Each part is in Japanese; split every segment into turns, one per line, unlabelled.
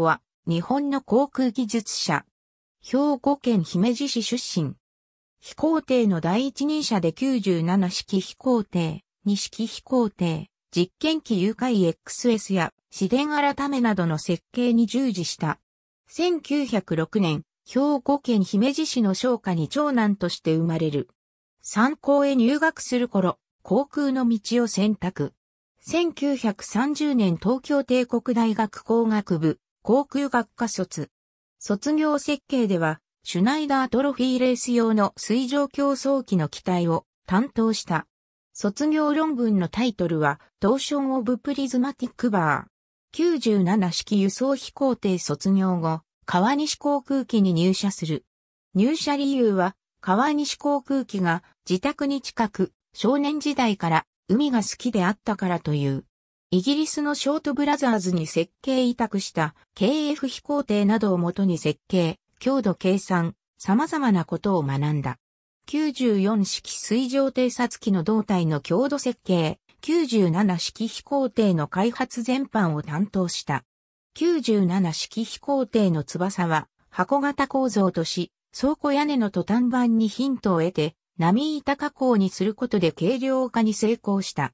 は、日本の航空技術者。兵庫県姫路市出身。飛行艇の第一人者で97式飛行艇、2式飛行艇、実験機誘拐 XS や、自然改めなどの設計に従事した。1906年、兵庫県姫路市の商家に長男として生まれる。参考へ入学する頃、航空の道を選択。1930年東京帝国大学工学部航空学科卒。卒業設計では、シュナイダートロフィーレース用の水上競争機の機体を担当した。卒業論文のタイトルは、トーション・オブ・プリズマティック・バー。97式輸送飛行艇卒業後、川西航空機に入社する。入社理由は、川西航空機が自宅に近く、少年時代から海が好きであったからという。イギリスのショートブラザーズに設計委託した KF 飛行艇などをもとに設計、強度計算、様々なことを学んだ。94式水上偵察機の胴体の強度設計、97式飛行艇の開発全般を担当した。97式飛行艇の翼は箱型構造とし、倉庫屋根のトタン板にヒントを得て、波板加工にすることで軽量化に成功した。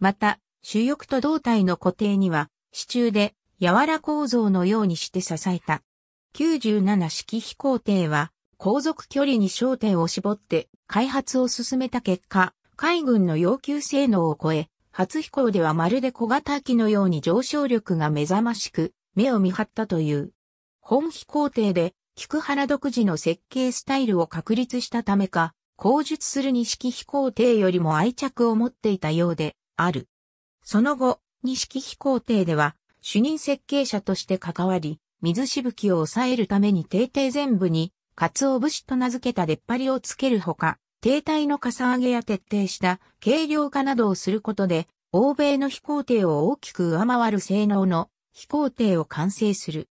また、主翼と胴体の固定には、支柱で、柔ら構造のようにして支えた。97式飛行艇は、航続距離に焦点を絞って開発を進めた結果、海軍の要求性能を超え、初飛行ではまるで小型機のように上昇力が目覚ましく、目を見張ったという。本飛行艇で、菊原独自の設計スタイルを確立したためか、口述する二式飛行艇よりも愛着を持っていたようで、ある。その後、錦飛行艇では、主任設計者として関わり、水しぶきを抑えるために艇底全部に、カツオ節と名付けた出っ張りをつけるほか、艇体のかさ上げや徹底した軽量化などをすることで、欧米の飛行艇を大きく上回る性能の飛行艇を完成する。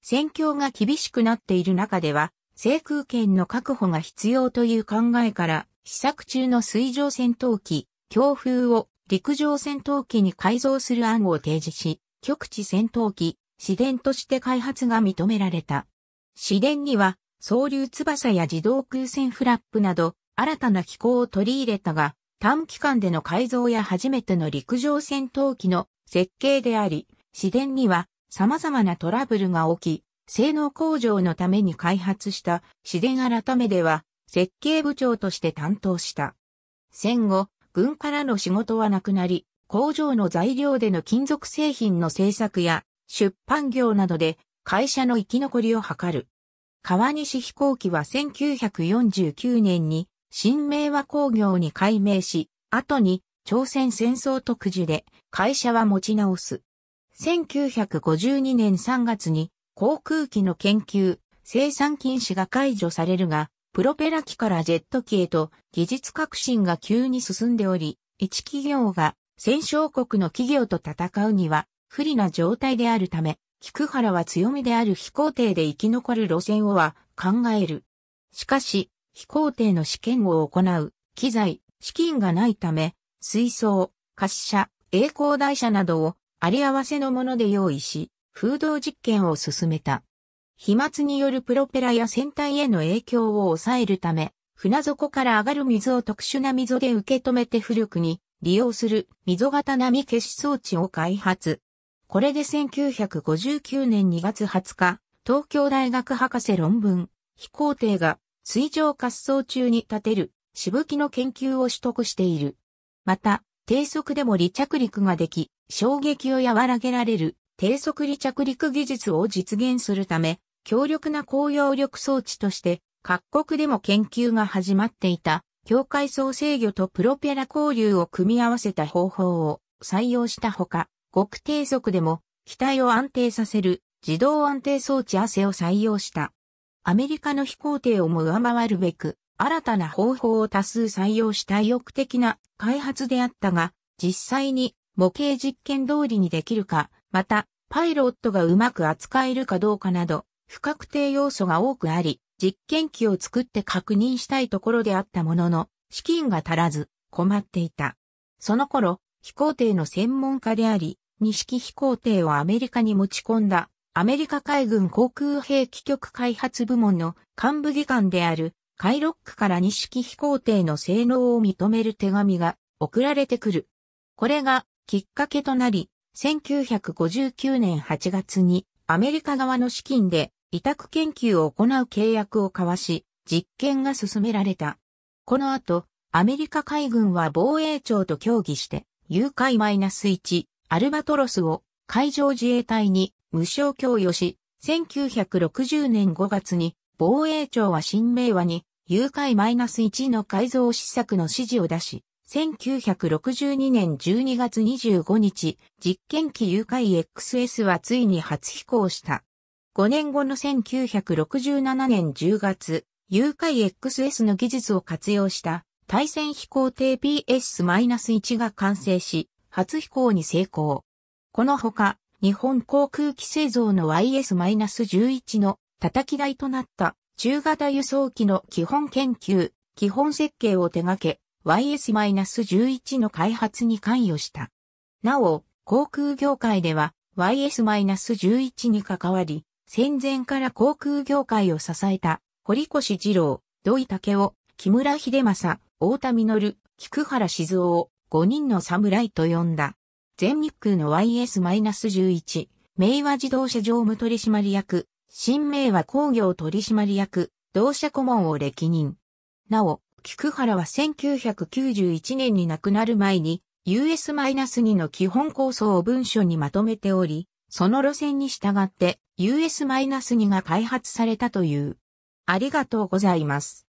戦況が厳しくなっている中では、制空権の確保が必要という考えから、試作中の水上戦闘機、強風を陸上戦闘機に改造する案を提示し、極地戦闘機、市電として開発が認められた。市電には、操流翼や自動空戦フラップなど、新たな機構を取り入れたが、短期間での改造や初めての陸上戦闘機の設計であり、市電には様々なトラブルが起き、性能向上のために開発した市電改めでは、設計部長として担当した。戦後、軍からの仕事はなくなり、工場の材料での金属製品の製作や出版業などで会社の生き残りを図る。川西飛行機は1949年に新明和工業に改名し、後に朝鮮戦争特需で会社は持ち直す。1952年3月に航空機の研究、生産禁止が解除されるが、プロペラ機からジェット機へと技術革新が急に進んでおり、一企業が戦勝国の企業と戦うには不利な状態であるため、菊原は強みである飛行艇で生き残る路線をは考える。しかし、飛行艇の試験を行う機材、資金がないため、水槽、滑車、栄光台車などをあり合わせのもので用意し、風洞実験を進めた。飛沫によるプロペラや船体への影響を抑えるため、船底から上がる水を特殊な溝で受け止めて浮力に利用する溝型波消し装置を開発。これで1959年2月20日、東京大学博士論文、飛行艇が水上滑走中に立てるしぶきの研究を取得している。また、低速でも離着陸ができ、衝撃を和らげられる低速離着陸技術を実現するため、強力な高揚力装置として各国でも研究が始まっていた境界層制御とプロペラ交流を組み合わせた方法を採用したほか、極低速でも機体を安定させる自動安定装置汗を採用した。アメリカの飛行艇をも上回るべく、新たな方法を多数採用した意欲的な開発であったが、実際に模型実験通りにできるか、また、パイロットがうまく扱えるかどうかなど、不確定要素が多くあり、実験機を作って確認したいところであったものの、資金が足らず困っていた。その頃、飛行艇の専門家であり、西飛行艇をアメリカに持ち込んだ、アメリカ海軍航空兵器局開発部門の幹部議官である、カイロックから西飛行艇の性能を認める手紙が送られてくる。これがきっかけとなり、1959年8月にアメリカ側の資金で委託研究を行う契約を交わし、実験が進められた。この後、アメリカ海軍は防衛庁と協議して、誘拐マイナス -1、アルバトロスを海上自衛隊に無償供与し、1960年5月に防衛庁は新名和に誘拐マイナス -1 の改造施策の指示を出し、1962年12月25日、実験機誘拐 XS はついに初飛行した。5年後の1967年10月、誘拐 XS の技術を活用した対戦飛行艇 PS-1 が完成し、初飛行に成功。このほか、日本航空機製造の YS-11 の叩き台となった中型輸送機の基本研究、基本設計を手掛け、YS-11 の開発に関与した。なお、航空業界では YS-11 に関わり、戦前から航空業界を支えた、堀越二郎、土井武雄、木村秀正、大田実、菊原静夫を5人の侍と呼んだ。全日空の YS-11、明和自動車常務取締役、新明和工業取締役、同社顧問を歴任。なお、菊原は1991年に亡くなる前に、US-2 の基本構想を文書にまとめており、その路線に従って US-2 が開発されたという。ありがとうございます。